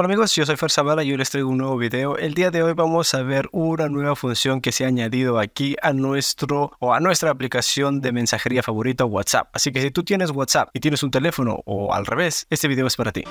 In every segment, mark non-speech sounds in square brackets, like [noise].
Hola amigos, yo soy Fer Zavala y hoy les traigo un nuevo video. El día de hoy vamos a ver una nueva función que se ha añadido aquí a nuestro o a nuestra aplicación de mensajería favorita WhatsApp. Así que si tú tienes WhatsApp y tienes un teléfono o al revés, este video es para ti.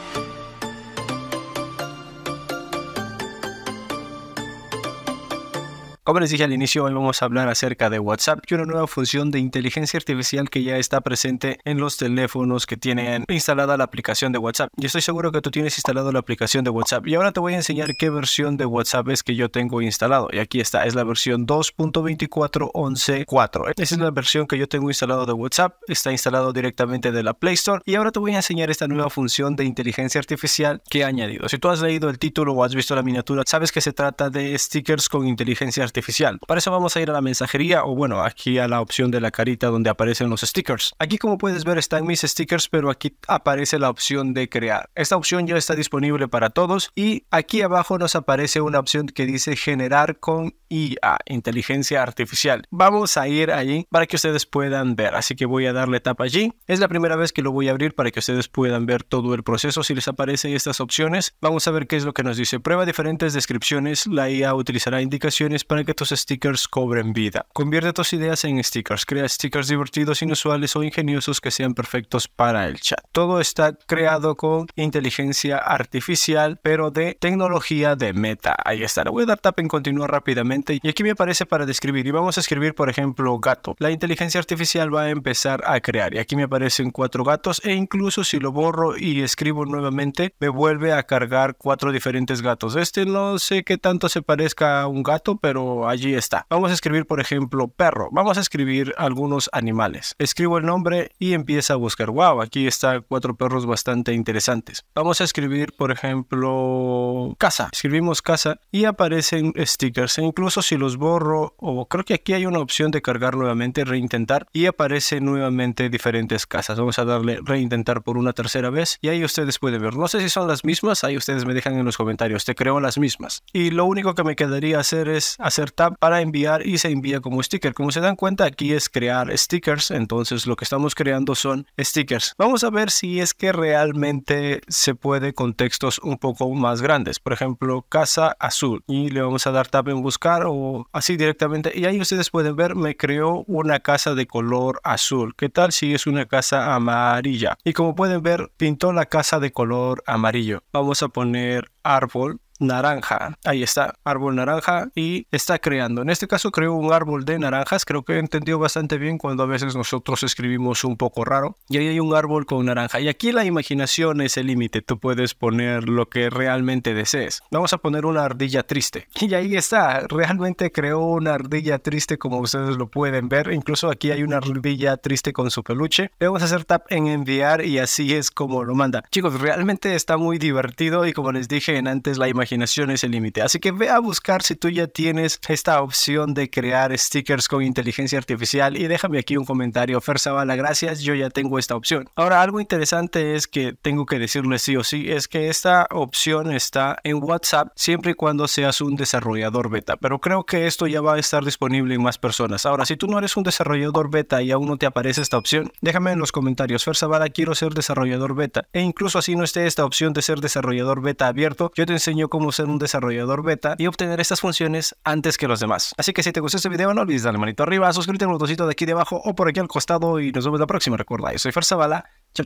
Como les dije al inicio, hoy vamos a hablar acerca de WhatsApp y una nueva función de inteligencia artificial que ya está presente en los teléfonos que tienen instalada la aplicación de WhatsApp. Yo estoy seguro que tú tienes instalado la aplicación de WhatsApp y ahora te voy a enseñar qué versión de WhatsApp es que yo tengo instalado. Y aquí está, es la versión 2.24114. Esa es la versión que yo tengo instalado de WhatsApp, está instalado directamente de la Play Store y ahora te voy a enseñar esta nueva función de inteligencia artificial que he añadido. Si tú has leído el título o has visto la miniatura, sabes que se trata de stickers con inteligencia artificial para eso vamos a ir a la mensajería o bueno, aquí a la opción de la carita donde aparecen los stickers. Aquí como puedes ver están mis stickers, pero aquí aparece la opción de crear. Esta opción ya está disponible para todos y aquí abajo nos aparece una opción que dice generar con IA, inteligencia artificial. Vamos a ir allí para que ustedes puedan ver, así que voy a darle tap allí. Es la primera vez que lo voy a abrir para que ustedes puedan ver todo el proceso. Si les aparecen estas opciones, vamos a ver qué es lo que nos dice. Prueba diferentes descripciones, la IA utilizará indicaciones para que tus stickers cobren vida. Convierte tus ideas en stickers, crea stickers divertidos, inusuales o ingeniosos que sean perfectos para el chat. Todo está creado con inteligencia artificial, pero de tecnología de meta. Ahí está, le voy a dar tap en continuar rápidamente y aquí me aparece para describir y vamos a escribir por ejemplo gato. La inteligencia artificial va a empezar a crear y aquí me aparecen cuatro gatos e incluso si lo borro y escribo nuevamente me vuelve a cargar cuatro diferentes gatos. Este no sé qué tanto se parezca a un gato, pero allí está. Vamos a escribir, por ejemplo, perro. Vamos a escribir algunos animales. Escribo el nombre y empieza a buscar. Wow, aquí está cuatro perros bastante interesantes. Vamos a escribir, por ejemplo, casa. Escribimos casa y aparecen stickers. E incluso si los borro, o creo que aquí hay una opción de cargar nuevamente, reintentar, y aparecen nuevamente diferentes casas. Vamos a darle reintentar por una tercera vez y ahí ustedes pueden ver. No sé si son las mismas, ahí ustedes me dejan en los comentarios. Te creo las mismas. Y lo único que me quedaría hacer es hacer tap para enviar y se envía como sticker. Como se dan cuenta, aquí es crear stickers. Entonces lo que estamos creando son stickers. Vamos a ver si es que realmente se puede con textos un poco más grandes. Por ejemplo, casa azul. Y le vamos a dar tap en buscar o así directamente. Y ahí ustedes pueden ver, me creó una casa de color azul. ¿Qué tal si es una casa amarilla? Y como pueden ver, pintó la casa de color amarillo. Vamos a poner árbol naranja. Ahí está, árbol naranja y está creando. En este caso creo un árbol de naranjas. Creo que entendió bastante bien cuando a veces nosotros escribimos un poco raro. Y ahí hay un árbol con naranja. Y aquí la imaginación es el límite. Tú puedes poner lo que realmente desees. Vamos a poner una ardilla triste. [laughs] Y ahí está. Realmente creó una ardilla triste como ustedes lo pueden ver. Incluso aquí hay una ardilla triste con su peluche. Le vamos a hacer tap en enviar y así es como lo manda. Chicos, realmente está muy divertido y como les dije antes, la imaginación es el límite. Así que ve a buscar si tú ya tienes esta opción de crear stickers con inteligencia artificial y déjame aquí un comentario. Fer Zavala, gracias, yo ya tengo esta opción. Ahora, algo interesante es que tengo que decirles sí o sí, es que esta opción está en WhatsApp siempre y cuando seas un desarrollador beta, pero creo que esto ya va a estar disponible en más personas. Ahora, si tú no eres un desarrollador beta y aún no te aparece esta opción, déjame en los comentarios, Fer Zavala, quiero ser desarrollador beta. E incluso así no esté esta opción de ser desarrollador beta abierto, yo te enseño cómo cómo ser un desarrollador beta y obtener estas funciones antes que los demás. Así que si te gustó este video, no olvides darle manito arriba, suscríbete al botoncito de aquí debajo o por aquí al costado y nos vemos la próxima. Recuerda, yo soy Farzabala. Chau. Chao.